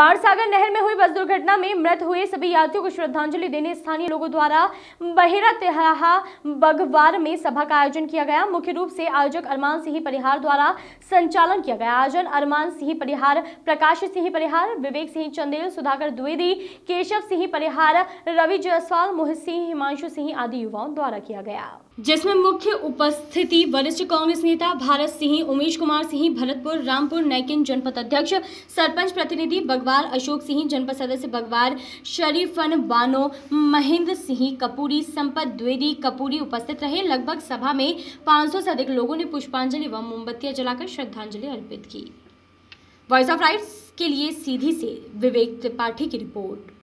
बाणसागर नहर में हुई बस दुर्घटना में मृत हुए सभी यात्रियों को श्रद्धांजलि देने स्थानीय लोगों द्वारा बहेरा तेहरा बगवार में सभा का आयोजन किया गया मुख्य रूप से आयोजक अरमान सिंह परिहार द्वारा संचालन किया गया आयोजन अरमान सिंह परिहार प्रकाश सिंह परिहार विवेक सिंह चंदेल सुधाकर द्विवेदी केशव सिंह परिहार रवि जयसवाल मोहित सिंह हिमांशु सिंह आदि युवाओं द्वारा किया गया जिसमें मुख्य उपस्थिति वरिष्ठ कांग्रेस नेता भारत सिंह उमेश कुमार सिंह भरतपुर रामपुर नैकिन जनपद अध्यक्ष सरपंच प्रतिनिधि बगवा बगवार अशोक सिंह जनपद सदस्य बगवार शरीफन बानो महेंद्र सिंह कपूरी संपत द्विवेदी कपूरी उपस्थित रहे लगभग सभा में 500 से अधिक लोगों ने पुष्पांजलि व मोमबत्तियां जलाकर श्रद्धांजलि अर्पित की वॉइस ऑफ राइट्स के लिए सीधी से विवेक त्रिपाठी की रिपोर्ट